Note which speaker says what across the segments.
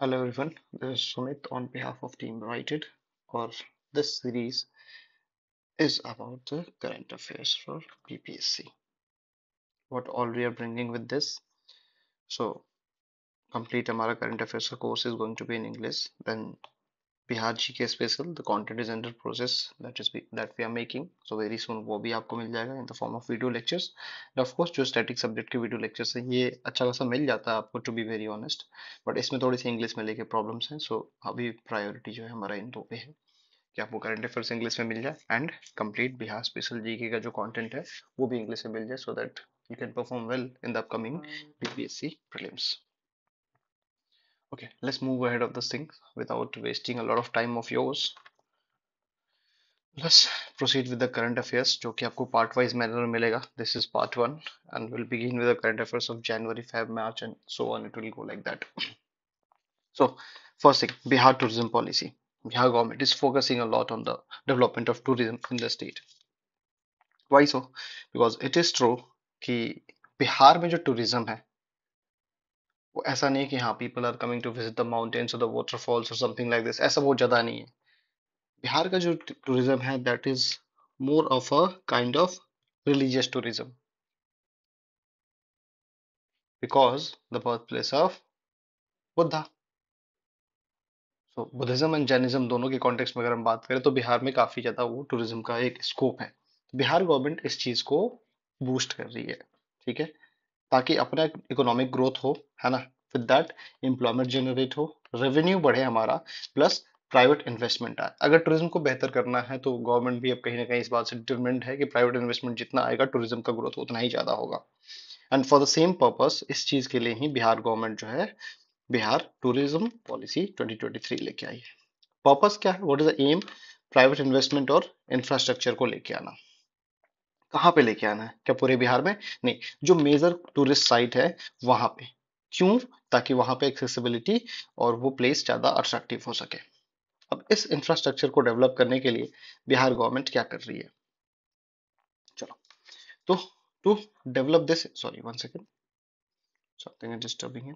Speaker 1: Hello everyone, this is Sumit on behalf of Team Righted or this series is about the current affairs for BPSC. What all we are bringing with this. So complete our current affairs course is going to be in English. Then Bihar G K special the content is under process that is that we are making so very soon वो भी आपको मिल जाएगा in the form of video lectures and of course जो static subject के video lectures हैं ये अच्छा खासा मिल जाता है आपको to be very honest but इसमें थोड़ी सी इंग्लिश में लेके प्रॉब्लम्स हैं सो so अभी प्रायोरिटी जो है हमारा इन दो पे है कि आपको करंट अफेयर्स इंग्लिश में मिल जाए and complete Bihar special G का जो कॉन्टेंट है वो भी इंग्लिश में मिल जाए so that you can perform well in the upcoming B the S C prelims okay let's move ahead of this thing without wasting a lot of time of yours let's proceed with the current affairs जो कि आपको part wise manual this is part one and we'll begin with the current affairs of January Feb March and so on it will go like that so first thing Bihar tourism policy Bihar government is focusing a lot on the development of tourism in the state why so because it is true that Bihar में जो tourism है ऐसा नहीं है कि हाँ people are coming to visit the mountains और the waterfalls और समथिंग लाइक दिस ऐसा बहुत ज़्यादा नहीं है बिहार का जो टूरिज्म है that is more of a kind of religious tourism because the birth place of Buddha so Buddhism and Jainism दोनों के कॉन्टेक्स्ट में अगर हम बात करें तो बिहार में काफ़ी ज़्यादा वो टूरिज्म का एक स्कोप है बिहार गवर्नमेंट इस चीज़ को बूस्ट कर रही है ठीक है ताकि अपना इकोनॉमिक ग्रोथ हो है ना विद दैट एम्प्लॉयमेंट जनरेट हो रेवेन्यू बढ़े हमारा प्लस प्राइवेट इन्वेस्टमेंट आए अगर टूरिज्म को बेहतर करना है तो गवर्नमेंट भी अब कहीं ना कहीं इस बात से डिटर्मेंट है कि प्राइवेट इन्वेस्टमेंट जितना आएगा टूरिज्म का ग्रोथ उतना ही ज़्यादा होगा and for the same purpose इस चीज़ के लिए ही बिहार गवर्नमेंट जो है बिहार टूरिज्म पॉलिसी 2023 लेके आई है पर्पस क्या है what is the aim private investment और इंफ्रास्ट्रक्चर को लेके आना कहां पे लेके आना है क्या पूरे बिहार में नहीं जो मेजर टूरिस्ट साइट है वहां पे क्यों ताकि वहां पे एक्सेसिबिलिटी और वो प्लेस ज्यादा अट्रैक्टिव हो सके अब इस इंफ्रास्ट्रक्चर को डेवलप करने के लिए बिहार गवर्नमेंट क्या कर रही है चलो तो to develop this sorry one second disturbing is disturbing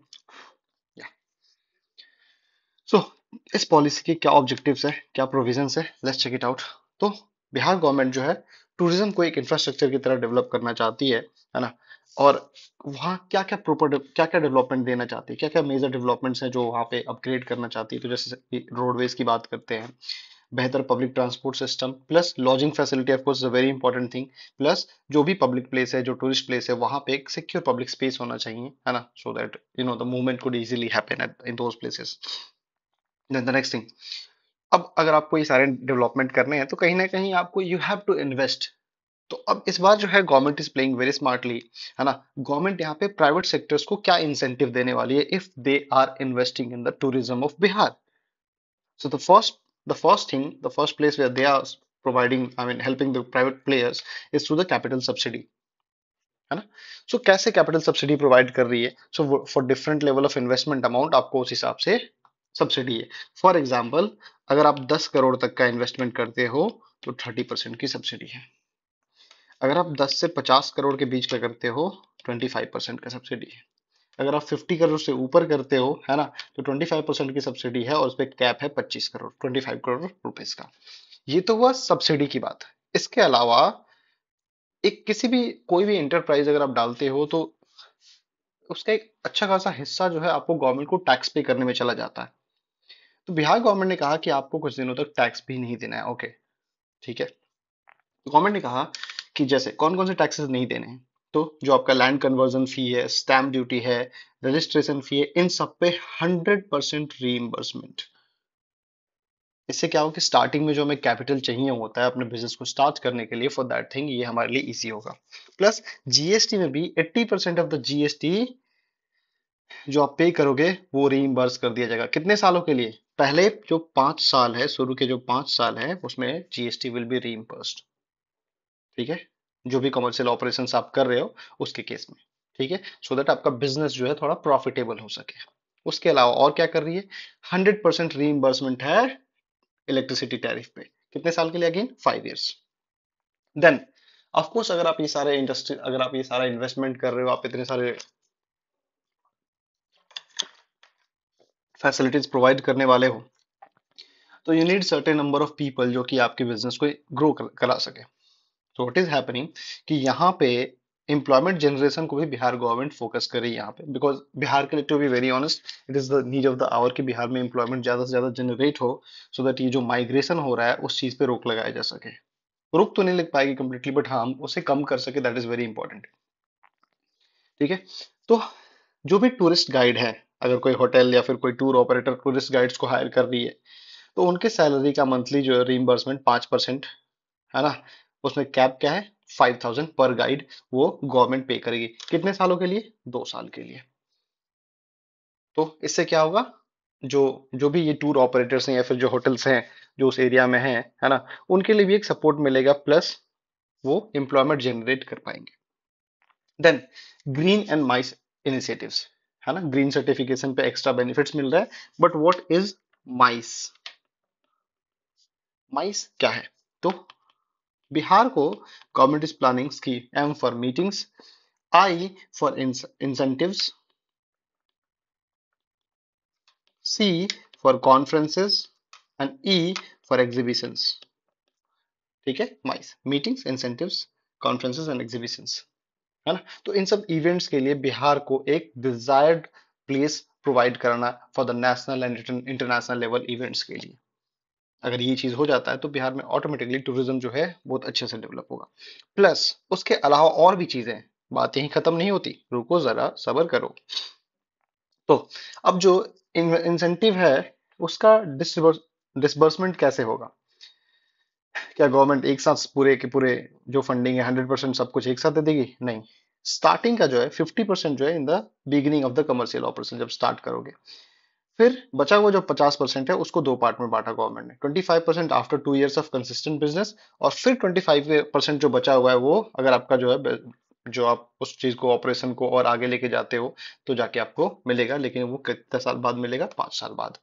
Speaker 1: so इस पॉलिसी के क्या ऑब्जेक्टिव्स है क्या प्रोविजंस है लेट्स चेक इट आउट तो बिहार गवर्नमेंट जो है टूरिज्म को एक इंफ्रास्ट्रक्चर की तरह डेवलप करना चाहती है है ना और वहाँ क्या क्या प्रॉपर क्या क्या डेवलपमेंट देना चाहती है क्या क्या मेजर डेवलपमेंट्स हैं जो वहाँ पे अपग्रेड करना चाहती है तो जैसे रोडवेज की बात करते हैं बेहतर public transport system plus lodging facility of course very important thing plus जो भी पब्लिक प्लेस है जो टूरिस्ट प्लेस है वहाँ पे एक सिक्योर पब्लिक स्पेस होना चाहिए है ना so that you know the movement could easily happen in those places then the next thing अब अगर आपको ये सारे डेवलपमेंट करने हैं तो कहीं ना कहीं आपको यू हैव टू इन्वेस्ट तो अब इस बार जो है government is playing very smartly है ना गवर्नमेंट यहाँ पे प्राइवेट सेक्टर्स को क्या इंसेंटिव देने वाली है if they are investing in the tourism of Bihar so the first the first thing the first place where they are providing I mean helping the private players is through the capital subsidy है ना so so, कैसे capital subsidy provide कर रही है so for different level of investment amount आपको उस हिसाब से सब्सिडी है फॉर एग्जाम्पल अगर आप 10 करोड़ तक का इन्वेस्टमेंट करते हो तो 30 परसेंट की सब्सिडी है अगर आप 10 से 50 करोड़ के बीच का करते हो 25 परसेंट का सब्सिडी है अगर आप 50 करोड़ से ऊपर करते हो है ना तो 25 परसेंट की सब्सिडी है और उस पर कैप है 25 करोड़ 25 करोड़ रुपीज का ये तो हुआ सब्सिडी की बात इसके अलावा एक किसी भी कोई भी इंटरप्राइज अगर आप डालते हो तो उसका एक अच्छा खासा हिस्सा जो है आपको गवर्नमेंट को टैक्स पे करने में चला जाता है तो बिहार गवर्नमेंट ने कहा कि आपको कुछ दिनों तक टैक्स भी नहीं देना है ओके ठीक है तो गवर्नमेंट ने कहा कि जैसे कौन कौन से टैक्सेस नहीं देने हैं तो जो आपका लैंड कन्वर्जन फी है स्टैम्प ड्यूटी है रजिस्ट्रेशन फी है इन सब पे हंड्रेड परसेंट एम्बर्समेंट इससे क्या हो कि स्टार्टिंग में जो हमें कैपिटल चाहिए होता है अपने बिजनेस को स्टार्ट करने के लिए फॉर दैट थिंग ये हमारे लिए इजी होगा प्लस जीएसटी में भी 80 परसेंट ऑफ द जीएसटी जो आप पे करोगे वो रीइम्बर्स कर दिया जाएगा कितने सालों के लिए पहले जो पांच साल है शुरू के जो पांच साल है उसमें जीएसटी विल बी रीइम्बर्स्ड ठीक है जो भी कमर्शियल ऑपरेशन आप कर रहे हो उसके केस में ठीक है सो देट आपका बिजनेस जो है थोड़ा प्रॉफिटेबल हो सके उसके अलावा और क्या कर रही है हंड्रेड परसेंट रीइम्बर्समेंट है इलेक्ट्रिसिटी टैरिफ पे कितने साल के लिए again five years then of course अगर आप ये सारे इंडस्ट्री अगर आप ये सारा इन्वेस्टमेंट कर रहे हो आप इतने सारे फैसिलिटीज प्रोवाइड करने वाले हो तो you need certain number of people जो कि आपके बिजनेस को ग्रो करा सके तो वट इज हैपनिंग कि यहाँ पे एम्प्लॉयमेंट जनरेशन को भी बिहार गवर्नमेंट फोकस कर रही है यहाँ पे बिकॉज बिहार के लिए to be very honest it is the need of the hour कि बिहार में एम्प्लॉयमेंट ज्यादा से ज्यादा जनरेट हो सो so दैट ये जो माइग्रेशन हो रहा है उस चीज पे रोक लगाया जा सके रोक तो नहीं लग पाएगी कंप्लीटली बट हाँ, हम उसे कम कर सके दैट इज वेरी इंपॉर्टेंट ठीक है तो जो भी टूरिस्ट गाइड है अगर कोई होटल या फिर कोई टूर ऑपरेटर टूरिस्ट गाइड्स को हायर कर रही है तो उनके सैलरी का मंथली जो है रीइम्बर्समेंट पांच परसेंट है ना उसमें कैप क्या है फाइव थाउजेंड पर गाइड वो गवर्नमेंट पे करेगी कितने सालों के लिए दो साल के लिए तो इससे क्या होगा जो जो भी ये टूर ऑपरेटर्स हैं या फिर जो होटल्स हैं जो उस एरिया में हैं है ना उनके लिए भी एक सपोर्ट मिलेगा प्लस वो एम्प्लॉयमेंट जनरेट कर पाएंगे then green and MICE initiatives है ना ग्रीन सर्टिफिकेशन पे एक्स्ट्रा बेनिफिट्स मिल रहा है but what is MICE MICE क्या है तो बिहार को गवर्नमेंट प्लानिंग की M for meetings I for incentive C for conferences and E for exhibitions ठीक है MICE meetings incentives conferences and exhibitions है ना तो इन सब इवेंट्स के लिए बिहार को एक डिजायर्ड प्लेस प्रोवाइड कराना for the national and international level events के लिए अगर ये चीज़ हो जाता है तो बिहार में ऑटोमेटिकली टूरिज्म जो है बहुत अच्छे से डेवलप होगा प्लस उसके अलावा और भी चीज़ें बातें ही खत्म नहीं होती रुको ज़रा सबर करो तो अब जो इंसेंटिव है उसका डिसबर्समेंट कैसे होगा क्या गवर्नमेंट एक साथ पूरे के पूरे जो फंडिंग है हंड्रेड परसेंट सब कुछ एक साथ दे देगी नहीं स्टार्टिंग का जो है फिफ्टी परसेंट जो है in the beginning of the commercial operation जब स्टार्ट करोगे फिर बचा हुआ जो पचास परसेंट है उसको दो पार्ट में बांटा गवर्नमेंट ने twenty five percent after two years of consistent business और फिर ट्वेंटी फाइव परसेंट जो बचा हुआ है वो अगर आपका जो है जो आप उस चीज को ऑपरेशन को और आगे लेके जाते हो तो जाके आपको मिलेगा लेकिन वो कितने साल बाद मिलेगा पांच साल बाद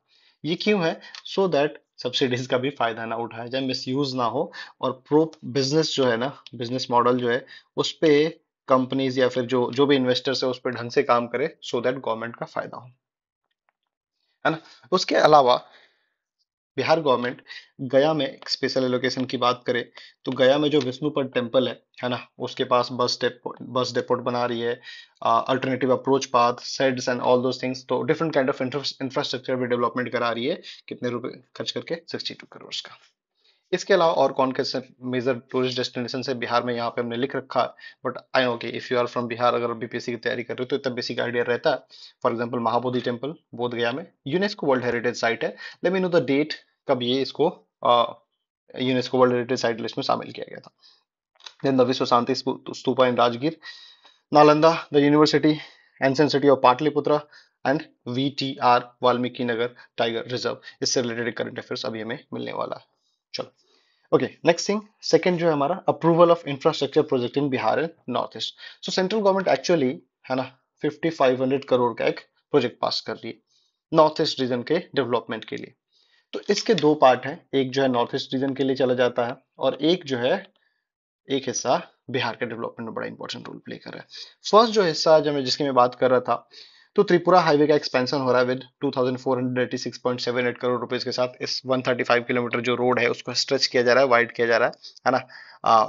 Speaker 1: ये क्यों है सो so दैट सब्सिडीज का भी फायदा ना उठाया जाए मिसयूज ना हो और प्रो बिजनेस जो है ना बिजनेस मॉडल जो है उस पर कंपनीज या फिर जो जो भी इन्वेस्टर्स है उस पर ढंग से काम करे सो दैट गवर्नमेंट का फायदा हो है ना उसके अलावा बिहार गवर्नमेंट गया में स्पेशल एलोकेशन की बात करें तो गया में जो विष्णुपद टेम्पल है है ना उसके पास बस डेपो बस डेपोट बना रही है alternative approach path sheds and all those things तो डिफरेंट काइंड ऑफ इंफ्रास्ट्रक्चर भी डेवलपमेंट करा रही है कितने रुपए खर्च करके सिक्सटी टू करोड़ का इसके अलावा और कौन कैसे मेजर टूरिस्ट डेस्टिनेशन है बिहार में यहाँ पे हमने लिख रखा है बट आई नो कि if you are from Bihar अगर बीपीएससी की तैयारी कर रहे हो तो इतना बेसिक आइडिया रहता है for example Mahabodhi temple Gaya में यूनेस्को वर्ल्ड हेरिटेज साइट है let me know the date कब ये इसको UNESCO world heritage site list में शामिल किया गया था then the Vishwa Shanti Stupa in Rajgir Nalanda the university ancient city of Pataliputra and V T R Valmiki Nagar tiger reserve इससे रिलेटेड करंट अफेयर्स अभी हमें मिलने वाला है चलो ओके नेक्स्ट थिंग सेकंड जो है हमारा approval of infrastructure project in Bihar and north east so central government actually है ना 5500 करोड़ का एक प्रोजेक्ट पास कर रही है नॉर्थ ईस्ट रीजन के डेवलपमेंट के लिए तो इसके दो पार्ट हैं एक जो है नॉर्थ ईस्ट रीजन के लिए चला जाता है और एक जो है एक हिस्सा बिहार के डेवलपमेंट में बड़ा इंपॉर्टेंट रोल प्ले कर रहा है फर्स्ट जो हिस्सा जो मैं जिसकी मैं बात कर रहा था तो त्रिपुरा हाईवे का एक्सपेंशन हो रहा है विद 2486.78 करोड़ रुपए के साथ इस 135 किलोमीटर जो रोड है उसको स्ट्रेच किया जा रहा है वाइड किया जा रहा है है ना आ,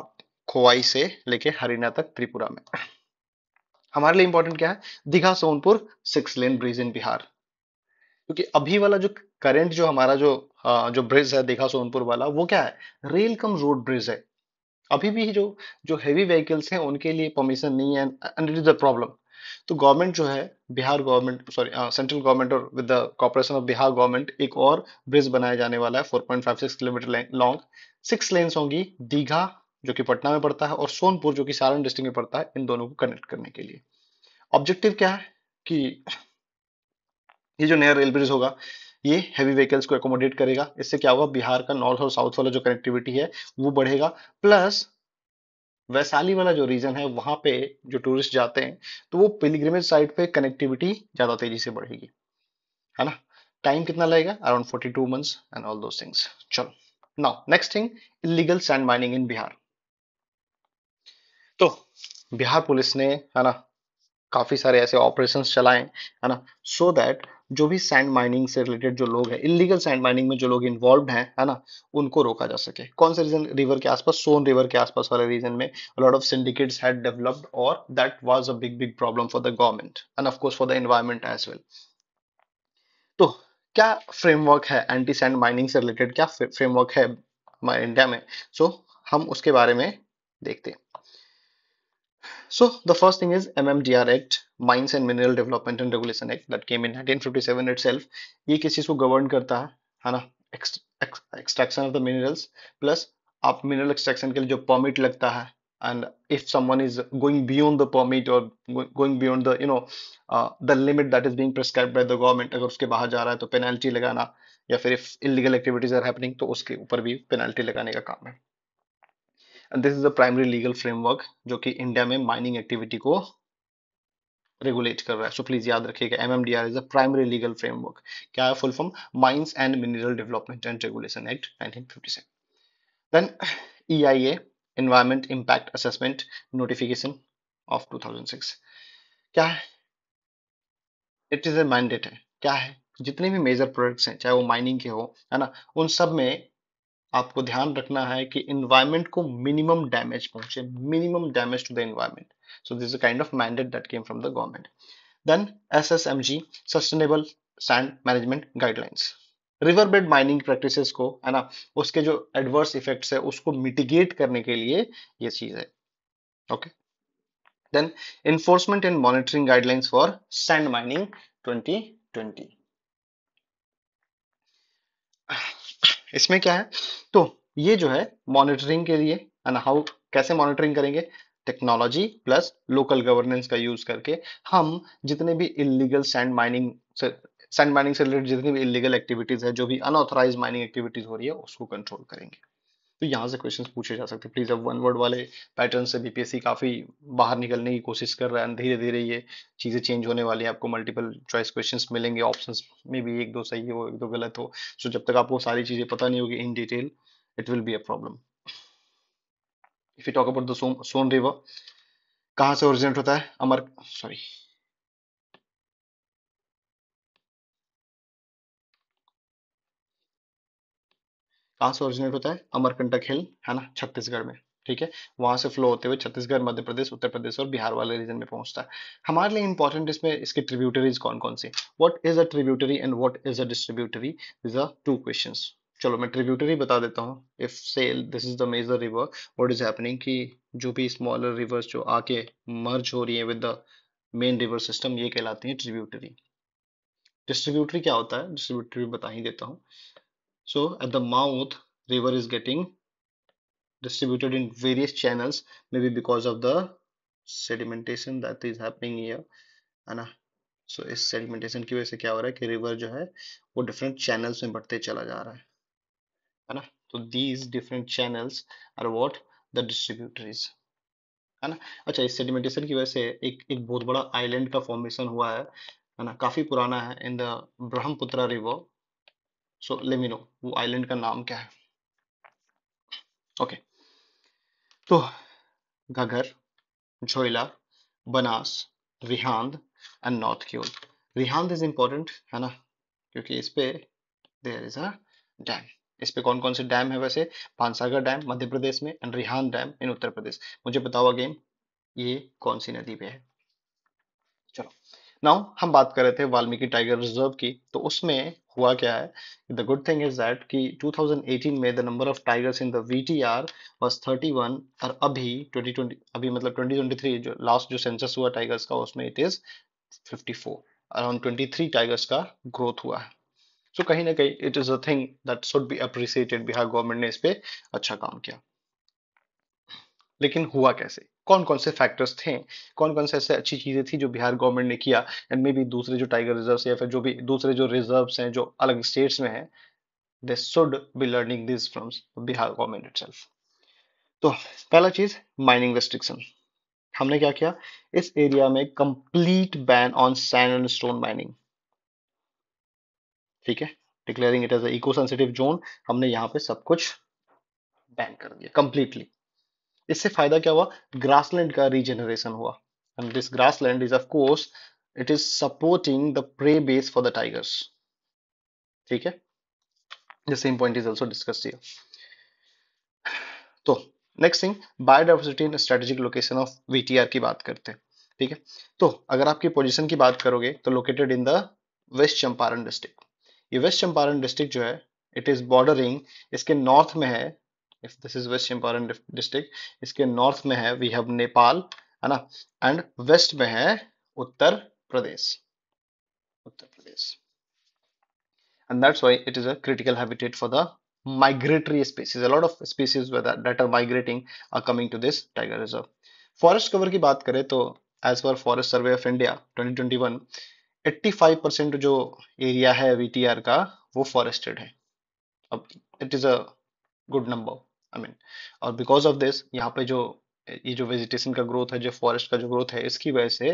Speaker 1: खोवाई से लेके हरियाणा तक त्रिपुरा में हमारे लिए इंपॉर्टेंट क्या है Digha Sonpur six lane bridge in Bihar क्योंकि अभी वाला जो करंट जो हमारा जो जो ब्रिज है देखा सोनपुर वाला वो क्या है रेल कम रोड ब्रिज है अभी भी जो जो हैवी व्हीकल्स हैं उनके लिए परमिशन नहीं है and it is the problem तो गवर्नमेंट जो है Bihar government sorry central government और with the cooperation of Bihar government एक और ब्रिज बनाया जाने वाला है 4.56 किलोमीटर लॉन्ग सिक्स लेन्स होंगी दीघा जो कि पटना में पड़ता है और सोनपुर जो कि सारण डिस्ट्रिक्ट में पड़ता है इन दोनों को कनेक्ट करने के लिए ऑब्जेक्टिव क्या है कि ये जो नया रेल ब्रिज होगा ये हैवी व्हीकल्स को एकोमोडेट करेगा इससे क्या होगा बिहार का नॉर्थ और साउथ वाला जो कनेक्टिविटी है वो बढ़ेगा प्लस वैशाली वाला जो रीजन है वहां पे जो टूरिस्ट जाते हैं तो वो पिलग्रिमेज साइड पे कनेक्टिविटी ज्यादा तेजी से बढ़ेगी है ना टाइम कितना लगेगा around forty two month and all those things चलो now next thing illegal sand mining in Bihar तो बिहार पुलिस ने है ना काफी सारे ऐसे ऑपरेशंस चलाए है ना सो so दैट जो भी सैंड माइनिंग से रिलेटेड जो लोग हैं इलीगल सैंड माइनिंग में जो लोग इन्वॉल्व हैं है ना उनको रोका जा सके कौन से रीजन रिवर के आसपास सोन रिवर के आसपास वाले रीजन में lot of syndicates had developed और that was a big big problem for the government and of course for the environment as well तो क्या फ्रेमवर्क है एंटी सैंड माइनिंग से रिलेटेड क्या फ्रेमवर्क है हमारे इंडिया में सो so, हम उसके बारे में देखते हैं so the first thing is M M D R act mines and mineral development and regulation act that came in 1957 itself ये किस चीज को गवर्न करता है है ना extraction of the minerals plus आप मिनरल एक्सट्रैक्शन के लिए जो परमिट लगता है and if someone is going beyond the permit और going beyond the you know the limit that is being prescribed by the government अगर उसके बाहर जा रहा है तो पेनल्टी लगाना या फिर if illegal activities are happening तो उसके ऊपर भी पेनल्टी लगाने का काम है and this is the primary legal framework जो कि इंडिया में माइनिंग एक्टिविटी को रेगुलेट कर रहा है सो प्लीज याद रखिएगा M M D R is a primary legal framework क्या है full form mines and mineral development and regulation act nineteen fifty seven then E I environment impact assessment notification of 2006 क्या है it is a mandate है क्या है जितने भी major products हैं चाहे वो माइनिंग के हो है ना उन सब में आपको ध्यान रखना है कि इन्वायरमेंट को मिनिमम डैमेज पहुंचे minimum damage to the environment so this kind of mandate that came from the government then S S M G sustainable sand management guidelines river bed mining practices को है ना उसके जो adverse effects है उसको mitigate करने के लिए ये चीज है okay then enforcement and monitoring guidelines for sand mining 2020 इसमें क्या है तो ये जो है मॉनिटरिंग के लिए एंड हाउ कैसे मॉनिटरिंग करेंगे टेक्नोलॉजी प्लस लोकल गवर्नेंस का यूज करके हम जितने भी इलीगल सैंड माइनिंग से सैंड माइनिंग से रिलेटेड जितनी भी इलीगल एक्टिविटीज है जो भी अनऑथराइज माइनिंग एक्टिविटीज हो रही है उसको कंट्रोल करेंगे तो यहाँ से क्वेश्चन पूछे जा सकते हैं प्लीज़ अब वन वर्ड वाले पैटर्न से बीपीएससी काफ़ी बाहर निकलने की कोशिश कर रहा है धीरे धीरे ये चीज़ें चेंज होने वाली है आपको मल्टीपल चॉइस क्वेश्चंस मिलेंगे ऑप्शंस में भी एक दो सही हो एक दो गलत हो सो जब तक आपको सारी चीज़ें पता नहीं होगी in detail it will be a problem if you talk about the Son river कहाँ से ओरिजिनेट होता है अमर सॉरी कहाँ से ओरिजिनेट होता है अमरकंटक हिल है ना छत्तीसगढ़ में ठीक है वहां से फ्लो होते हुए छत्तीसगढ़ मध्य प्रदेश उत्तर प्रदेश और बिहार वाले रीजन में पहुंचता है हमारे लिए इंपॉर्टेंट इसमें इसकी ट्रिब्यूटरीज कौन कौन सी what is a tributary and what is a distributary is a two question चलो मैं ट्रिब्यूटरी बता देता हूँ if say this is the major river what is happening कि जो भी स्मॉलर रिवर्स जो आके मर्ज हो रही है with the main river system ये कहलाती है ट्रिब्यूटरी डिस्ट्रीब्यूटरी क्या होता है डिस्ट्रीब्यूटरी बता ही देता हूँ so at the mouth river is getting distributed in various channels maybe because of the sedimentation that is happening here है ना सो इस सेडिमेंटेशन की वजह से क्या हो रहा है कि रिवर जो है वो डिफरेंट चैनल्स में बढ़ते चला जा रहा है है ना तो these different channels are what the distributaries है ना अच्छा इस सेडिमेंटेशन की वजह से एक एक बहुत बड़ा आइलैंड का फॉर्मेशन हुआ है है ना काफी पुराना है in the Brahmaputra river so let me know वो आइलैंड का नाम क्या है ओके तो Ghaggar Johilla Banas Rihand and north Koel Rihand is important है ना क्योंकि इस पे देर इज अ डैम इस पे कौन कौन से डैम है वैसे पानसागर डैम मध्य प्रदेश में and Rihand dam in Uttar Pradesh मुझे बताओ अगेन ये कौन सी नदी पे है चलो नाउ हम बात कर रहे थे वाल्मीकि टाइगर रिजर्व की तो उसमें हुआ क्या है the good thing is that कि 2018 में the number of tigers in the V T R was thirty one और अभी 2020 अभी मतलब 2023 जो लास्ट जो सेंसस हुआ टाइगर्स का उसमें इट इज 54 अराउंड 23 टाइगर्स का ग्रोथ हुआ है सो कहीं ना कहीं it is a thing that should be appreciated Bihar government ने इस पर अच्छा काम किया लेकिन हुआ कैसे कौन कौन से फैक्टर्स थे कौन कौन से ऐसे अच्छी चीज़ें थी जो बिहार गवर्नमेंट ने किया एंड मे बी दूसरे जो टाइगर रिजर्व या फिर जो भी दूसरे जो रिजर्व हैं जो अलग स्टेट्स में हैं they should be learning this from Bihar government it तो पहला चीज माइनिंग रेस्ट्रिक्शन हमने क्या किया इस एरिया में complete ban on sand and stone mining ठीक है declaring it as eco sensitive zone हमने यहां पे सब कुछ बैन कर दिया कंप्लीटली इससे फायदा क्या हुआ ग्रासलैंड का रीजेनरेशन हुआ and this grassland is of course it is supporting the prey base for the tigers ठीक है the same point is also discussed here तो next thing biodiversity in strategic location of VTR की बात करते हैं ठीक है तो अगर आपकी पोजीशन की बात करोगे तो located in the west Champaran district ये वेस्ट चंपारण डिस्ट्रिक्ट जो है इट इज बॉर्डरिंग इसके नॉर्थ में है if this is west Champaran district इसके नॉर्थ में है वी हैव नेपाल है ना एंड वेस्ट में है Uttar Pradesh Uttar Pradesh and that's why it is a critical habitat for the migratory species a lot of species that are migrating are coming to this tiger reserve forest cover की बात करें तो एज पर forest survey of India 2021 85 जो area है VTR का वो forested है अब it is a good number I mean और बिकॉज ऑफ दिस यहाँ पे जो ये जो वेजिटेशन का ग्रोथ है जो फॉरेस्ट का जो ग्रोथ है इसकी वजह से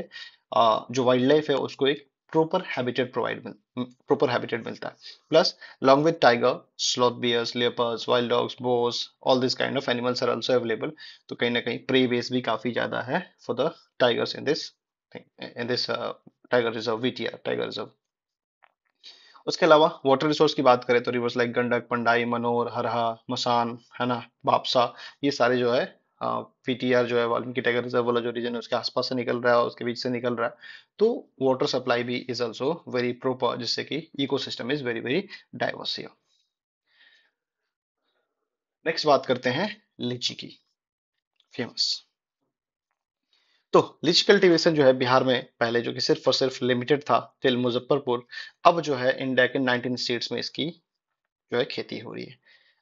Speaker 1: जो वाइल्ड लाइफ है उसको एक proper habitat provide proper habitat मिलता है plus long with tiger sloth bears leopards wild dogs boars all this kind of animals are also available तो कहीं ना कहीं प्रे बेस भी काफी ज्यादा है for the tigers in this in this tiger reserve VTR tiger reserve उसके अलावा वाटर रिसोर्स की बात करें तो रिवर्स लाइक गंडक पंडाई मनोर हरहा मसान है ना बापसा ये सारे जो है पीटीआर जो है वाल्मीकि टाइगर रिजर्व वाला जो रीजन है उसके आसपास से निकल रहा है उसके बीच से निकल रहा है तो वाटर सप्लाई भी इज ऑल्सो वेरी प्रोपर जिससे कि ecosystem is very very diverse next बात करते हैं लीची की फेमस तो लिजिकल कल्टिवेशन जो है बिहार में पहले जो कि सिर्फ और सिर्फ लिमिटेड था तिल मुजफ्फरपुर अब जो है इंडिया के 19 स्टेट्स में इसकी जो है खेती हो रही है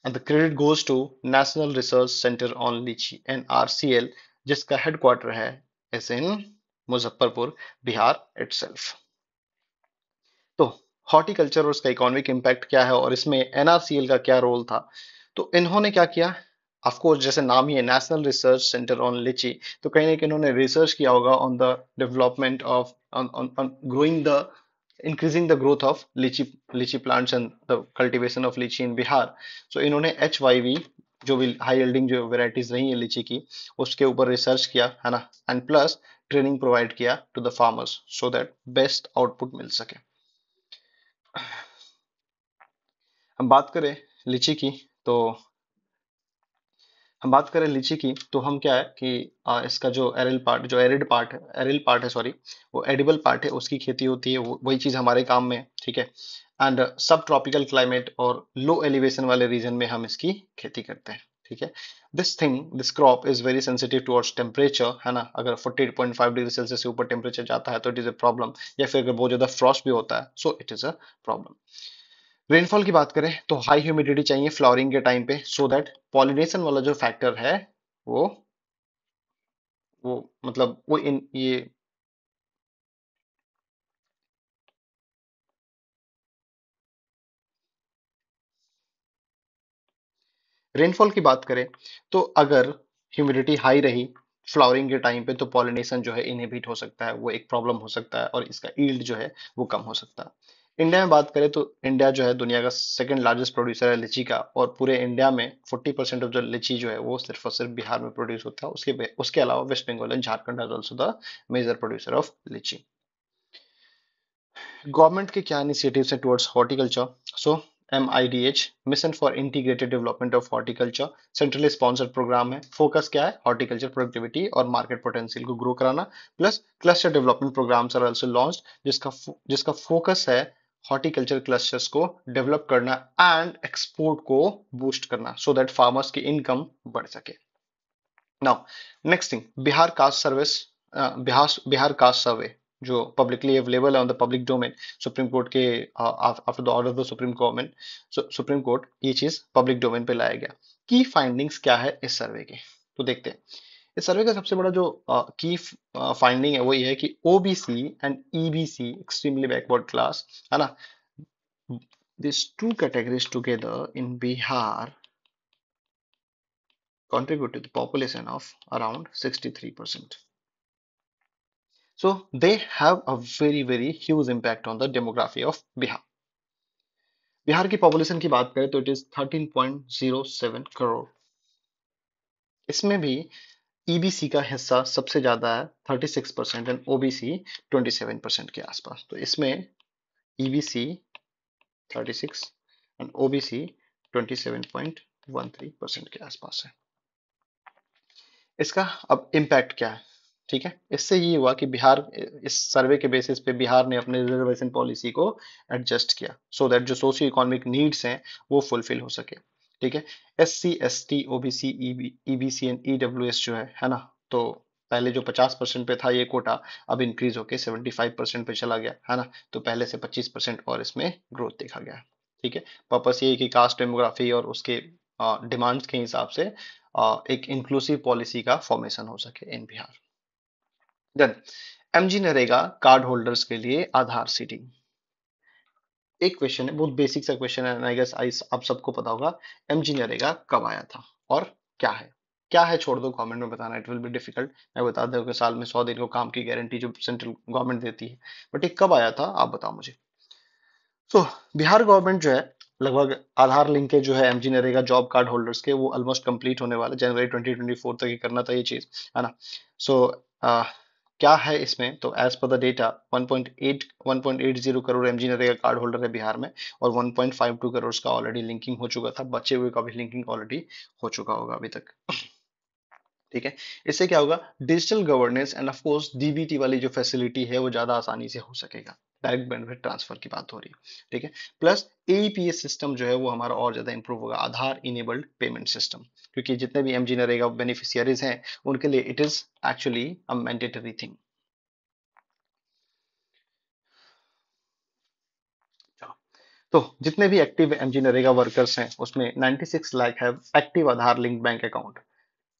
Speaker 1: and the credit goes to national research centre on litchi N R C L जिसका हेडक्वार्टर है is in Muzaffarpur Bihar it तो हॉर्टिकल्चर और उसका इकोनॉमिक इम्पैक्ट क्या है और इसमें एनआरसीएल का क्या रोल था तो इन्होंने क्या किया ऑफ कोर्स जैसे नाम ही है नेशनल रिसर्च सेंटर ऑन लिची तो कहीं ना कहीं उन्होंने रिसर्च किया होगा on the development of on growing the increasing the growth of litchi litchi plants and the cultivation of litchi in Bihar सो इन्होंने एच वाई वी जो भी हाई एल्डिंग जो वेराइटीज रही है लीची की उसके ऊपर रिसर्च किया है ना एंड प्लस ट्रेनिंग प्रोवाइड किया to the farmers so that best output मिल सके हम बात करें लीची की तो हम बात करें लीची की तो हम क्या है कि आ, इसका जो एरिल पार्ट जो एरिड पार्ट है एरिल पार्ट है सॉरी वो एडिबल पार्ट है उसकी खेती होती है वही चीज़ हमारे काम में ठीक है एंड सब ट्रॉपिकल क्लाइमेट और लो एलिवेशन वाले रीजन में हम इसकी खेती करते हैं ठीक है this thing this crop is very sensitive towards temperature है ना अगर 48.5 डिग्री सेल्सियस से ऊपर टेम्परेचर जाता है तो इट इज अ प्रॉब्लम या फिर अगर बहुत ज्यादा फ्रॉस्ट भी होता है so it is a problem rainfall की बात करें तो हाई ह्यूमिडिटी चाहिए फ्लावरिंग के टाइम पे सो दैट पॉलिनेशन वाला जो फैक्टर है वो वो मतलब वो इन ये रेनफॉल की बात करें तो अगर ह्यूमिडिटी हाई रही फ्लावरिंग के टाइम पे तो पॉलिनेशन जो है इनहिबिट हो सकता है वो एक प्रॉब्लम हो सकता है और इसका ईल्ड जो है वो कम हो सकता है इंडिया में बात करें तो इंडिया जो है दुनिया का सेकंड लार्जेस्ट प्रोड्यूसर है लीची का और पूरे इंडिया में 40 परसेंट ऑफ जो लीची जो है वो सिर्फ और सिर्फ बिहार में प्रोड्यूस होता है उसके उसके अलावा west Bengal and Jharkhand are also the major producer of litchi government के क्या इनिशियटिव है towards horticulture so M I D H mission for integrated development of horticulture centrally sponsored programme है फोकस क्या है हॉर्टिकल्चर प्रोडक्टिविटी और मार्केट पोटेंशियल को grow कराना plus cluster development programmes are also launch जिसका जिसका फोकस है हॉर्टिकल्चर क्लस्टर्स को डेवलप करना एंड एक्सपोर्ट को बूस्ट करना सो दैट फार्मर्स की इनकम बढ़ सके now next thing Bihar caste service Bihar Bihar caste survey जो पब्लिकली अवेलेबल है on the public domain supreme court के after the order of the supreme government supreme court ये चीज पब्लिक डोमेन पे लाया गया की फाइंडिंग्स क्या है इस सर्वे के तो देखते हैं इस सर्वे का सबसे बड़ा जो की फाइंडिंग है वो ये है कि OBC and EBC extremely backward class है ना these two categories together in Bihar contribute to the population of around 63%. So they have a very very huge impact on the demography of Bihar. Bihar की population की बात करें तो it is 13.07 crore इसमें भी EBC e का हिस्सा सबसे ज़्यादा है 36 परसेंट एंड ओबीसी 27 परसेंट के आसपास तो इसमें ईबीसी 36 एंड ओबीसी 27.13 परसेंट के आसपास है इसका अब इम्पैक्ट क्या है ठीक है इससे ये हुआ कि बिहार इस सर्वे के बेसिस पे बिहार ने अपने रिजर्वेशन पॉलिसी को एडजस्ट किया सो so दैट जो सोशियो इकोनॉमिक नीड्स हैं वो फुलफिल हो सके ठीक है S C S T O B C E B C and E W S जो है है ना तो पहले जो 50 परसेंट पे था ये कोटा अब इंक्रीज होके 75 परसेंट पे चला गया है ना तो पहले से 25 परसेंट और इसमें ग्रोथ देखा गया ठीक है पर्पस ये कि कास्ट डेमोग्राफी और उसके डिमांड्स के हिसाब से आ, एक इंक्लूसिव पॉलिसी का फॉर्मेशन हो सके in Bihar then MG NREGA card holders के लिए आधार सीटिंग एक क्वेश्चन है बहुत बेसिक सा क्वेश्चन है आई गेस आई आप सबको पता होगा एम जी नरेगा कब आया था और क्या है क्या है छोड़ दो गवर्नमेंट में बताना इट विल बी डिफिकल्ट मैं बता दूं कि साल में सौ दिन को काम की गारंटी जो सेंट्रल गवर्नमेंट देती है बट ये कब आया था आप बताओ मुझे सो so, बिहार गवर्नमेंट जो है लगभग आधार लिंक के जो है M G NREGA job card holders के वो ऑलमोस्ट कंप्लीट होने वाला जनवरी 2024 तक ही करना था ये चीज है ना सो so, क्या है इसमें तो एज पर the data 1.8 1.80 crore M NREGA card holder है बिहार में और 1.52 करोड़ का ऑलरेडी लिंकिंग हो चुका था बचे हुए का भी लिंकिंग ऑलरेडी हो चुका होगा अभी तक ठीक है इससे क्या होगा digital governance and of course DBT वाली जो फैसिलिटी है वो ज्यादा आसानी से हो सकेगा डायरेक्ट बैंडविड्थ ट्रांसफर की बात हो रही है ठीक है प्लस एपीएस सिस्टम जो है वो हमारा और ज्यादा इंप्रूव होगा आधार इनेबल्ड पेमेंट सिस्टम क्योंकि जितने भी एम नरेगा बेनिफिशियरीज हैं उनके लिए it is actually a mandatory thing तो जितने भी एक्टिव एम नरेगा वर्कर्स हैं उसमें 96 lakh have active Aadhaar link bank account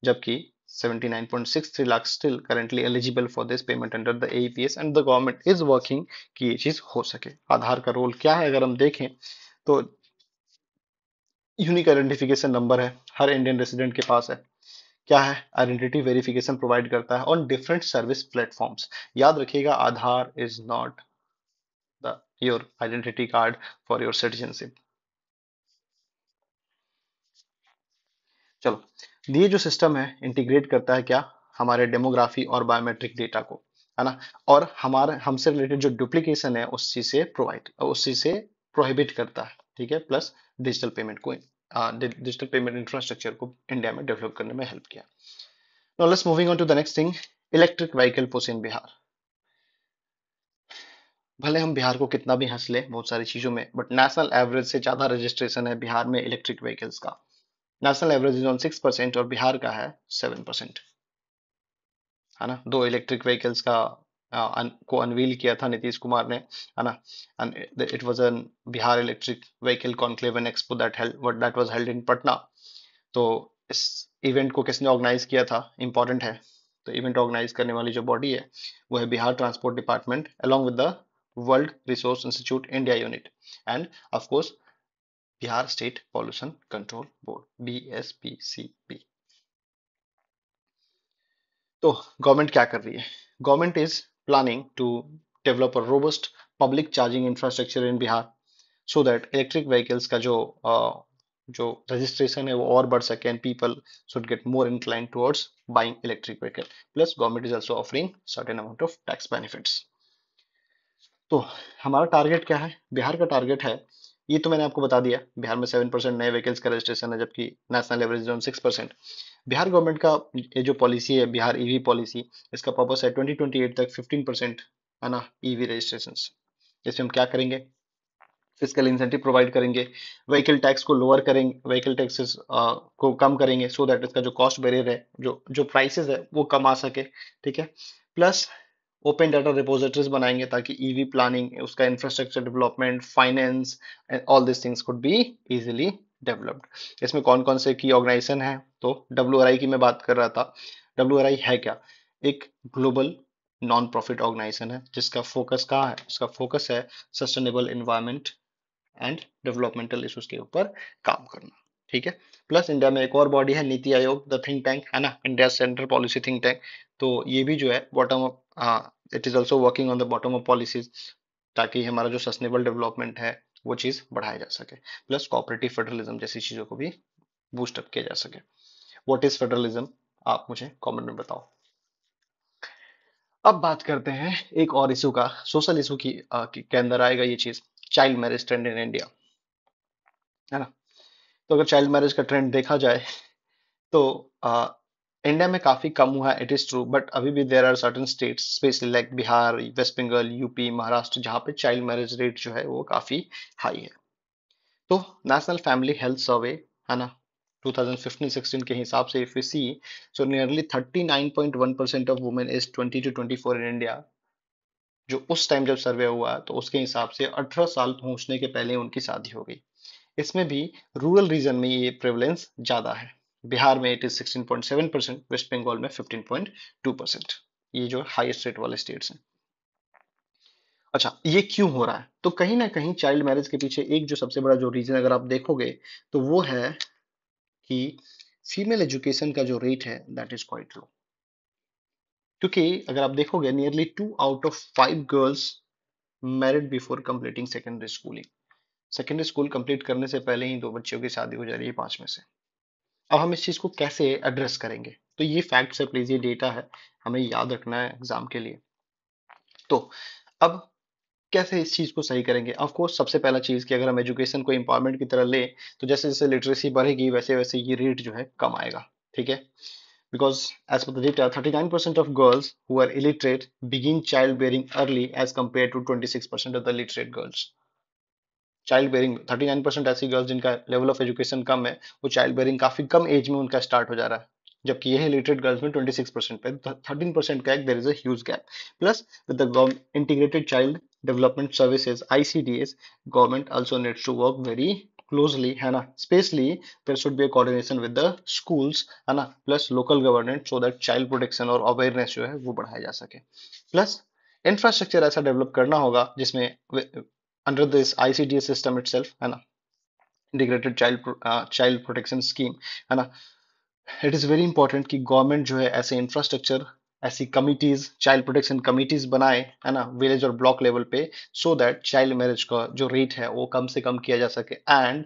Speaker 1: जबकि 79.63 lakh still currently eligible for this payment under the AEPS and the government is working कि ये चीज हो सके आधार का रोल क्या है अगर हम देखें तो यूनिक आइडेंटिफिकेशन नंबर है हर इंडियन रेसिडेंट के पास है क्या है आइडेंटिटी वेरिफिकेशन प्रोवाइड करता है ऑन डिफरेंट सर्विस प्लेटफॉर्म्स याद रखिएगा Aadhaar is not the your identity card for your citizenship चलो तो ये जो सिस्टम है इंटीग्रेट करता है क्या हमारे डेमोग्राफी और बायोमेट्रिक डेटा को है ना और हमारे हमसे रिलेटेड जो डुप्लीकेशन है उस चीज से प्रोवाइड उस चीज से प्रोहिबिट करता है ठीक है प्लस डिजिटल पेमेंट को डिजिटल पेमेंट इंफ्रास्ट्रक्चर को इंडिया में डेवलप करने में हेल्प किया now let's moving on to the next thing electric vehicle pose in Bihar भले हम बिहार को कितना भी हंस ले बहुत सारी चीजों में बट नेशनल एवरेज से ज्यादा रजिस्ट्रेशन है बिहार में इलेक्ट्रिक व्हीकल्स का national average is on six percent और बिहार का है सेवन परसेंट है ना दो इलेक्ट्रिक व्हीकल्स का आ, अन, को अनवील किया था नीतीश कुमार ने है ना it was an Bihar electric vehicle conclave an expo that held that was held in Patna तो इस इवेंट को किसने ऑर्गेनाइज किया था इंपॉर्टेंट है तो इवेंट ऑर्गेनाइज करने वाली जो बॉडी है वो है Bihar transport department along with the world resource institute India unit and of course Bihar state pollution control board B S P C B तो गवर्नमेंट क्या कर रही है government is planning to develop a robust public charging infrastructure in Bihar so that electric vehicles का जो जो registration है वो और बढ़ सके and people should get more incline towards buying electric vehicle plus government is also offering certain amount of tax benefits तो हमारा टारगेट क्या है बिहार का टारगेट है ये तो मैंने आपको बता दिया बिहार में सेवन परसेंट नए व्हीकल्स का रजिस्ट्रेशन है जबकि national average around six percent Bihar government का ये जो पॉलिसी है बिहार ईवी e पॉलिसी इसका पर्पस है ट्वेंटी ट्वेंटी एट तक फिफ्टीन परसेंट है ना ईवी e रजिस्ट्रेशन इसमें हम क्या करेंगे फिजिकल इंसेंटिव प्रोवाइड करेंगे व्हीकल टैक्स को लोअर करेंगे व्हीकल टैक्सेस को कम करेंगे सो so दैट इसका जो कॉस्ट बेरियर है जो जो प्राइसेस है वो कम आ सके ठीक है प्लस ओपन डाटा रिपोजिटरीज बनाएंगे ताकि ईवी प्लानिंग उसका infrastructure development finance and all this things could be easily developed इसमें कौन कौन से की ऑर्गेनाइजेशन है तो डब्ल्यू की मैं बात कर रहा था डब्ल्यू है क्या एक ग्लोबल नॉन प्रॉफिट ऑर्गेनाइजेशन है जिसका फोकस कहाँ है उसका फोकस है sustainable environment and developmental issues के ऊपर काम करना ठीक है प्लस इंडिया में एक और बॉडी है नीति आयोग द थिंक टैंक है ना India central policy think tank तो ये भी जो है bottom up it is also working on the bottom of policies ताकि हमारा जो सस्टेनेबल डेवलपमेंट है वो चीज़ बढ़ाया जा सके प्लस कॉपरेटिव फेडरलिज्म जैसी चीज़ों को भी बूस्टअप किया जा सके वॉट इज फेडरलिज्म आप मुझे कॉमेंट में बताओ अब बात करते हैं एक और इशू का सोशल इशू की के अंदर आएगा ये चीज child marriage trend in India है ना तो अगर चाइल्ड मैरिज का ट्रेंड देखा जाए तो इंडिया में काफ़ी कम हुआ है इट इज़ ट्रू बट अभी भी there are certain states specially like Bihar west Bengal UP Maharashtra जहां पे चाइल्ड मैरिज रेट जो है वो काफ़ी हाई है तो नेशनल फैमिली हेल्थ सर्वे है ना 2015-16 के हिसाब से if you see so nearly 39.1 percent of women is 20 to 24 in India जो उस टाइम जब सर्वे हुआ तो उसके हिसाब से 18 साल पहुंचने के पहले उनकी शादी हो गई इसमें भी रूरल रीजन में ये प्रेवलेंस ज़्यादा है बिहार में it is 16.7 percent west Bengal में 15.2 परसेंट ये जो हाईएस्ट रेट वाले स्टेट्स हैं अच्छा ये क्यों हो रहा है तो कहीं ना कहीं चाइल्ड मैरिज के पीछे एक जो सबसे बड़ा जो रीजन अगर आप देखोगे तो वो है कि फीमेल एजुकेशन का जो रेट है दैट इज क्वाइट लो क्योंकि अगर आप देखोगे nearly two out of five girls married before completing secondary schooling secondary school complete करने से पहले ही दो बच्चों की शादी हो जा रही है पांच में से अब हम इस चीज़ को कैसे एड्रेस करेंगे तो ये फैक्ट्स है प्लीज ये डेटा है हमें याद रखना है एग्जाम के लिए तो अब कैसे इस चीज़ को सही करेंगे ऑफकोर्स सबसे पहला चीज़ कि अगर हम एजुकेशन को इम्पावरमेंट की तरह लें तो जैसे जैसे लिटरेसी बढ़ेगी वैसे वैसे ये रेट जो है कम आएगा ठीक है data thirty nine percent of girls who are illiterate begin child bearing early age compare to twenty six percent of the literate girls child bearing 39 percent ऐसी गर्ल्स जिनका लेवल ऑफ एजुकेशन कम है वो चाइल्ड बेरिंग काफी कम as में उनका start हो जा रहा है जबकि यही लिटरेट गर्ल्स में 26 परसेंट पे थर्टीन तो परसेंट का एक there is a gap plus with integrated child development services ICDS government also needs to work very closely है ना specially there should be coordination with the schools है ना plus local government so that child protection और awareness जो है वो बढ़ाया जा सके प्लस इंफ्रास्ट्रक्चर ऐसा डेवलप करना होगा जिसमें under this ICDS system itself and integrated child uh, child protection scheme है ना इट इज़ वेरी इंपॉर्टेंट कि गवर्नमेंट जो है ऐसे इंफ्रास्ट्रक्चर ऐसी कमिटीज चाइल्ड प्रोटेक्शन कमिटीज बनाए है ना विलेज और ब्लॉक लेवल पे सो दैट चाइल्ड मैरिज का जो रेट है वो कम से कम किया जा सके and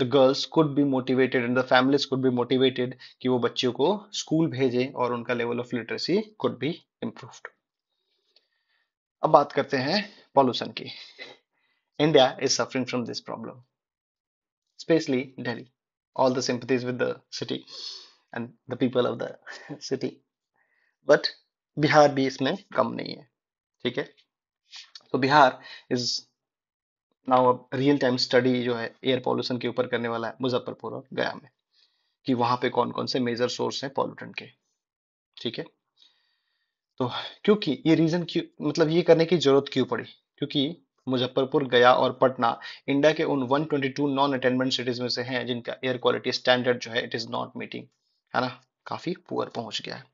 Speaker 1: the girls could be motivated and the families could be motivated कि वो बच्चों को स्कूल भेजें और उनका level of literacy could be improved अब बात करते हैं पॉल्यूशन की India is suffering from this problem, especially Delhi. All the sympathies with the city and the people of the city. But Bihar भी इसमें कम नहीं है ठीक है तो बिहार इज नाउ अब रियल टाइम स्टडी जो है एयर पॉल्यूशन के ऊपर करने वाला है मुजफ्फरपुर और गया में कि वहां पे कौन कौन से मेजर सोर्स हैं पॉल्यूटेंट के ठीक है तो क्योंकि ये रीजन क्यों मतलब ये करने की जरूरत क्यों पड़ी क्योंकि मुजफ्फरपुर गया और पटना इंडिया के उन 122 नॉन अटेंडमेंट सिटीज में से हैं जिनका एयर क्वालिटी स्टैंडर्ड जो है इट इज नॉट मीटिंग है ना काफी पुअर पहुंच गया है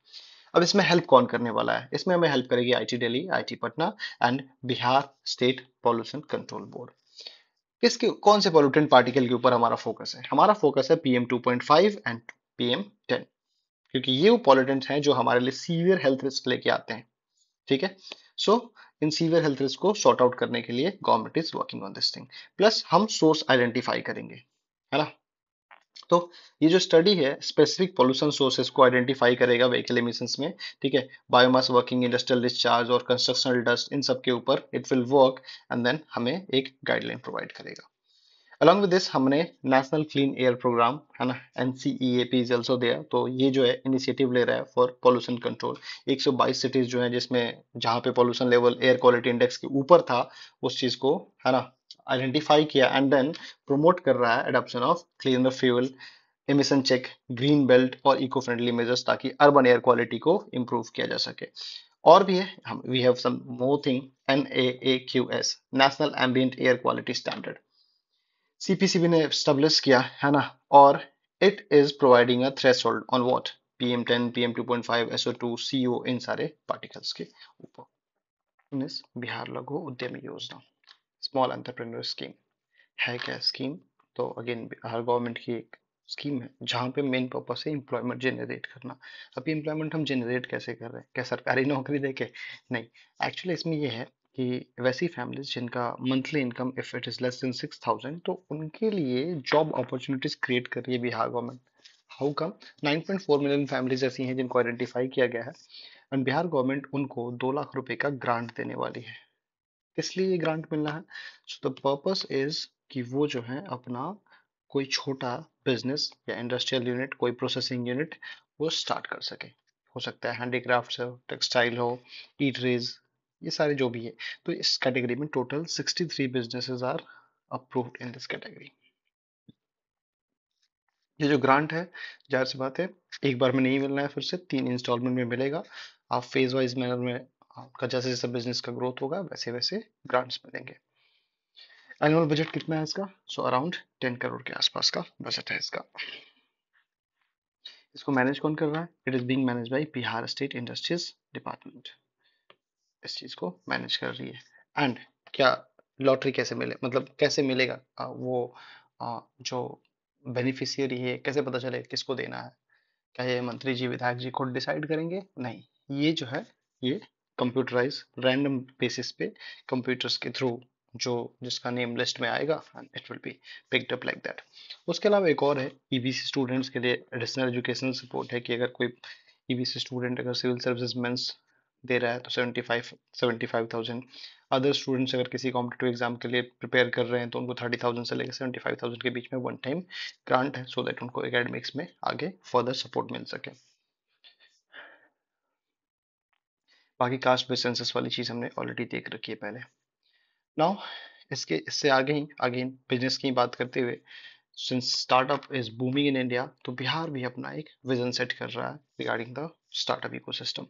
Speaker 1: अब इसमें हेल्प कौन करने वाला है इसमें हमें हेल्प करेगी I Delhi I Patna and Bihar state pollution control board किसके कौन से पॉल्यूटेंट पार्टिकल के ऊपर हमारा फोकस है हमारा फोकस है पीएम टू एंड पीएम 10 क्योंकि ये वो पॉल्यूटेंट हैं जो हमारे लिए सीवियर हेल्थ रिस्क लेके आते हैं ठीक है सो so, इन सीवियर हेल्थ रिस्क को शॉर्ट आउट करने के लिए government is working on this thing plus हम सोर्स आइडेंटिफाई करेंगे है ना तो ये जो स्टडी है स्पेसिफिक पॉल्यूशन सोर्सेस को आइडेंटिफाई करेगा व्हीकल इमिशन में ठीक है बायोमास वर्किंग इंडस्ट्रियल डिस्चार्ज और कंस्ट्रक्शनल डस्ट इन सब के ऊपर it will work and then हमें एक गाइडलाइन प्रोवाइड करेगा अलॉन्ग विद दिस हमने नेशनल क्लीन एयर प्रोग्राम है ना एन पी जल्सो दिया तो ये जो है इनिशिएटिव ले रहा है फॉर पॉल्यूशन कंट्रोल 122 सिटीज जो है जिसमें जहाँ पे pollution level air quality index के ऊपर था उस चीज़ को है ना आइडेंटिफाई किया एंड देन प्रोमोट कर रहा है adoption of clean fuel emission check green belt और इको फ्रेंडली मेजर्स ताकि अर्बन एयर क्वालिटी को इम्प्रूव किया जा सके और भी है हम we have some more thing N A A Q S national ambient air quality standard CPCB ने स्टेब्लिश किया है ना और it is providing a hold on five SO two C O इन सारे पार्टिकल्स के ऊपर बिहार लघु उद्यमी योजना स्मॉल एंटरप्रेन्योर स्कीम है क्या स्कीम तो अगेन बिहार गवर्नमेंट की एक स्कीम है जहाँ पे मेन पर्पस है इम्प्लॉयमेंट जेनरेट करना अभी इम्प्लॉयमेंट हम जेनरेट कैसे कर रहे हैं क्या सरकारी नौकरी देके नहीं एक्चुअली इसमें ये है कि वैसी फैमिलीज जिनका monthly income if it is less than six thousand तो उनके लिए जॉब अपॉर्चुनिटीज़ क्रिएट कर रही है Bihar government how come nine point four million families ऐसी हैं जिनको आइडेंटिफाई किया गया है एंड बिहार गवर्नमेंट उनको दो लाख रुपए का ग्रांट देने वाली है इसलिए ये ग्रांट मिलना है सो द पर्पस इज़ कि वो जो है अपना कोई छोटा बिजनेस या इंडस्ट्रियल यूनिट कोई प्रोसेसिंग यूनिट वो स्टार्ट कर सके हो सकता है हैंडीक्राफ्ट हो टेक्सटाइल हो ईटरीज ये सारे जो भी है तो इस कैटेगरी में total 63 businesses are approved in this category ये जो ग्रांट है जाहिर सी बात है एक बार में नहीं मिलना है फिर से तीन इंस्टॉलमेंट में मिलेगा आप फेज वाइज मैनर में आपका जैसे जैसे बिजनेस का ग्रोथ होगा वैसे वैसे ग्रांट्स मिलेंगे एनुअल बजट कितना है इसका सो अराउंड टेन करोड़ के आसपास का बजट है इसका इसको मैनेज कौन कर रहा है it is being managed by Bihar state industries department इस चीज़ को मैनेज कर रही है एंड क्या लॉटरी कैसे मिले मतलब कैसे मिलेगा आ, वो आ, जो बेनिफिशियरी है कैसे पता चले किसको देना है क्या ये मंत्री जी विधायक जी खुद डिसाइड करेंगे नहीं ये जो है ये कंप्यूटराइज रैंडम बेसिस पे कंप्यूटर्स के थ्रू जो जिसका नेम लिस्ट में आएगा and it will be picked up like that उसके अलावा एक और है ईबीसी e स्टूडेंट्स के लिए एडिशनल एजुकेशन सपोर्ट है कि अगर कोई ईबीसी e स्टूडेंट अगर सिविल सर्विसेज मेंस दे रहा है तो seventy five seventy five thousand other students अगर किसी कॉम्पिटेटिव एग्जाम के लिए प्रिपेयर कर रहे हैं तो उनको थर्टी थाउजेंड से लेकर सेवेंटी फाइव थाउजेंड के बीच में वन टाइम ग्रांट है सो so दैट उनको एकेडमिक्स में आगे फर्दर सपोर्ट मिल सके बाकी कास्ट बेस सेंसस वाली चीज़ हमने ऑलरेडी देख रखी है पहले नाउ इसके इससे आगे ही आगे बिजनेस की बात करते हुए since startup is booming in India तो बिहार भी अपना एक विजन सेट कर रहा है रिगार्डिंग द स्टार्टअप इकोसिस्टम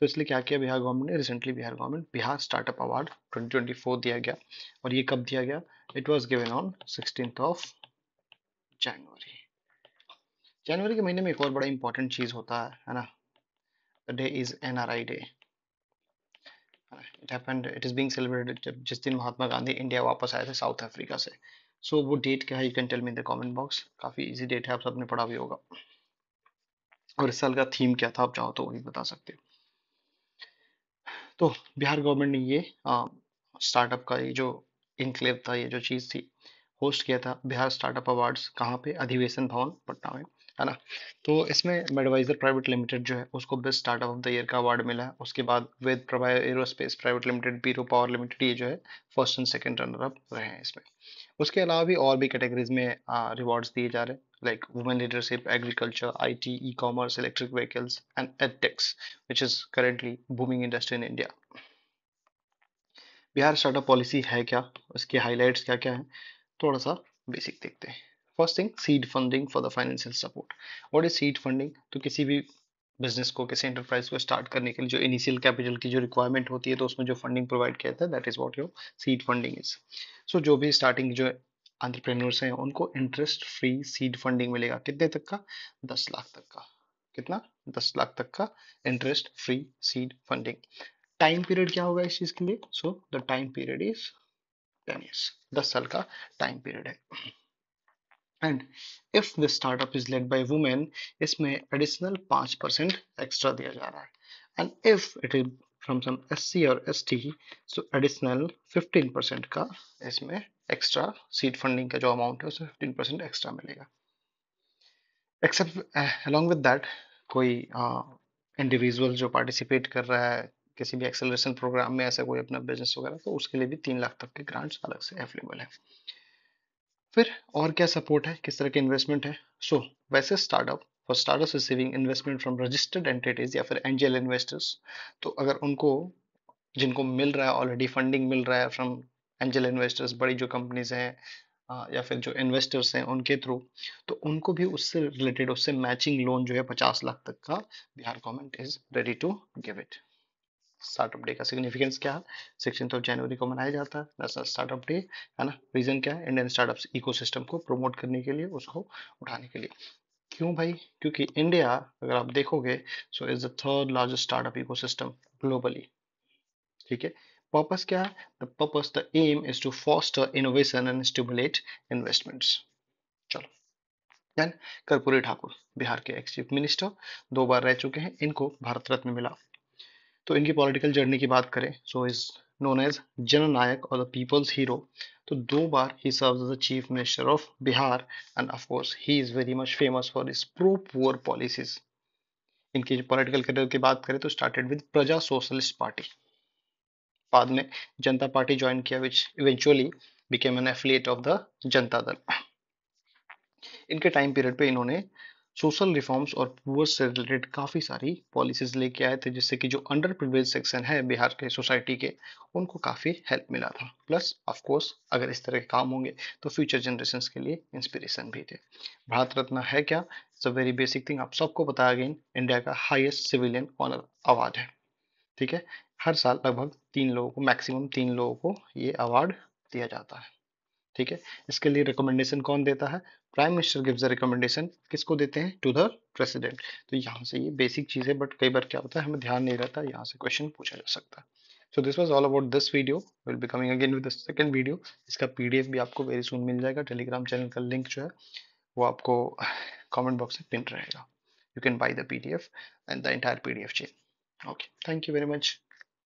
Speaker 1: तो इसलिए क्या किया बिहार गवर्नमेंट ने recently Bihar government Bihar startup award 2024 दिया गया और ये कब दिया गया it was given on sixteen of January जनवरी के महीने में एक और बड़ा इंपॉर्टेंट चीज होता है है ना day is N R I day it happened it is being celebrated जिस दिन महात्मा गांधी इंडिया वापस आए थे साउथ अफ्रीका से सो so, वो डेट क्या है you can tell me in the comment box काफी इजी डेट है आप सबने पढ़ा भी होगा और इस साल का थीम क्या था आप चाहो तो वही बता सकते हो तो बिहार गवर्नमेंट ने ये स्टार्टअप का ये जो इनक्लेव था ये जो चीज़ थी होस्ट किया था बिहार स्टार्टअप अवार्ड्स कहाँ पे अधिवेशन भवन पटना में है ना तो इसमें मेडवाइजर प्राइवेट लिमिटेड जो है उसको best startup of the year का अवार्ड मिला है उसके बाद Ved Prabha aerospace private limited बीरो पावर लिमिटेड ये जो है first and second runner up रहे हैं इसमें उसके अलावा भी और भी कैटेगरीज में रिवॉर्ड्स दिए जा रहे हैं like women leadership agriculture I T e commerce electric vehicles and edtechs which is currently booming industry in India Bihar startup policy है क्या उसके हाईलाइट क्या क्या है थोड़ा सा बेसिक देखते हैं first thing seed funding for the financial support what is seed funding तो किसी भी बिजनेस को किसी एंटरप्राइज को स्टार्ट करने के लिए जो इनिशियल कैपिटल की जो रिक्वायरमेंट होती है तो उसमें जो फंडिंग प्रोवाइड किया जाता है that is what your seed funding is so जो भी स्टार्टिंग जो एंटरप्रेन्योर्स हैं उनको इंटरेस्ट फ्री सीड फंडिंग मिलेगा कितने तक का दस लाख तक का कितना दस लाख तक का interest free seed funding time period क्या होगा इस चीज के लिए so the time period is ten years दस साल का टाइम पीरियड है and if the startup is led by women इसमें एडिशनल पाँच परसेंट एक्स्ट्रा दिया जा रहा है and if it is from some S C और S T so additional fifteen percent का इसमें एक्स्ट्रा सीट फंडिंग का जो अमाउंट है उसमें फिफ्टीन परसेंट एक्स्ट्रा मिलेगा एक्सेप्ट अलॉन्ग विद दैट कोई इंडिविजुअल uh, ah, जो पार्टिसिपेट कर रहा है किसी भी एक्सेलरेशन प्रोग्राम में ऐसा कोई अपना बिजनेस वगैरह तो उसके लिए भी तीन लाख तक के ग्रांट्स अलग से अवेलेबल है फिर और क्या सपोर्ट है किस तरह के इन्वेस्टमेंट है सो so, वैसे startup for startup receiving investment from registered entities या फिर एंजल इन्वेस्टर्स तो अगर उनको जिनको मिल रहा है ऑलरेडी फंडिंग मिल रहा है फ्रॉम एंजल इन्वेस्टर्स बड़ी जो कंपनीज हैं या फिर जो इन्वेस्टर्स हैं उनके थ्रू तो उनको भी उससे रिलेटेड उससे मैचिंग लोन जो है पचास लाख तक का Bihar government is ready to give it startup day का सिग्निफिकेंस क्या है सिक्सटीन ऑफ जनवरी को मनाया जाता है नेशनल स्टार्टअप डे है ना रीजन क्या है इंडियन स्टार्टअप इको को प्रमोट करने के लिए उसको उठाने के लिए क्यों भाई क्योंकि इंडिया अगर आप देखोगे so is the third largest startup ecosystem globally ठीक है पर्पस क्या है purpose the aim is to foster innovation and stimulate investments चलो then कर्पूरी ठाकुर बिहार के एक्स चीफ मिनिस्टर दो बार रह चुके हैं इनको भारत रत्न मिला तो इनकी पॉलिटिकल जर्नी की बात करें सो इज नोन एज जन नायक और द पीपल्स हीरो तो दो बार ही serve as the chief minister of Bihar and of he is very much famous for is pro poor policies इनकी पॉलिटिकल करियर की बात करें तो started with Praja socialist party बाद में जनता पार्टी ज्वाइन किया which eventually became an affiliate of the Janata Dal इनके time period पे इन्होंने सोशल रिफॉर्म्स और पुअर से रिलेटेड काफ़ी सारी पॉलिसीज लेके आए थे जिससे कि जो अंडर प्रिवेज सेक्शन है बिहार के सोसाइटी के उनको काफ़ी हेल्प मिला था प्लस ऑफ कोर्स अगर इस तरह के काम होंगे तो फ्यूचर जनरेशन के लिए इंस्पिरेशन भी थे भारत रत्न है क्या it's a very basic thing आप सबको बताया अगेन इंडिया का हाइएस्ट सिविलियन ऑनर अवार्ड है ठीक है हर साल लगभग तीन लोगों को मैक्सिमम तीन लोगों को ये अवार्ड दिया जाता है ठीक है इसके लिए रिकमेंडेशन कौन देता है prime minister gives the recommendation किसको देते हैं टू द प्रेसिडेंट तो यहाँ से ये बेसिक चीज़ है बट कई बार क्या होता है हमें ध्यान नहीं रहता यहाँ से क्वेश्चन पूछा जा सकता है so this was all about this video will be coming again with second video इसका पी भी आपको वेरी सुन मिल जाएगा टेलीग्राम चैनल का लिंक जो है वो आपको कॉमेंट बॉक्स में पिन रहेगा you can buy the P D F and the entire P D F chain okay thank you very much